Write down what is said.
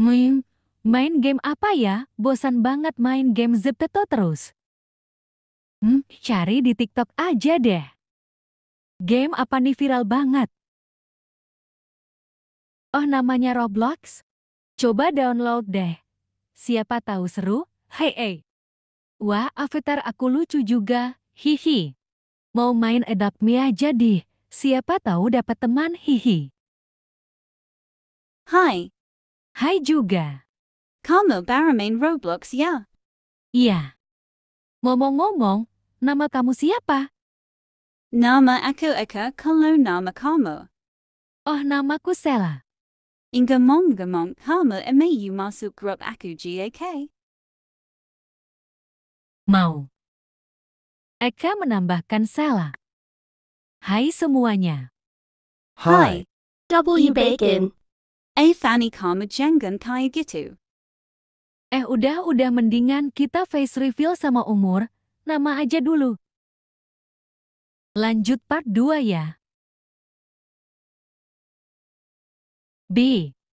Ngim, main game apa ya? Bosan banget main game Zepteto terus. Hmm, cari di TikTok aja deh. Game apa nih viral banget? Oh namanya Roblox? Coba download deh. Siapa tahu seru? Hei hey. Wah, avatar aku lucu juga. Hihi. Mau main adapt Me aja deh. Siapa tahu dapat teman. Hihi. Hai, Hai juga. Kamu baru main Roblox ya? Iya. Ngomong-ngomong, nama kamu siapa? Nama aku Eka kalau nama kamu. Oh, namaku Sela. Ngomong-ngomong, kamu emayu masuk grup aku GAK? Mau. Eka menambahkan Sela. Hai semuanya. Hai. W Bacon. Eh, Fanny kamu Jenggan kayak gitu. Eh udah, udah mendingan kita face reveal sama umur, nama aja dulu. Lanjut part 2 ya. B.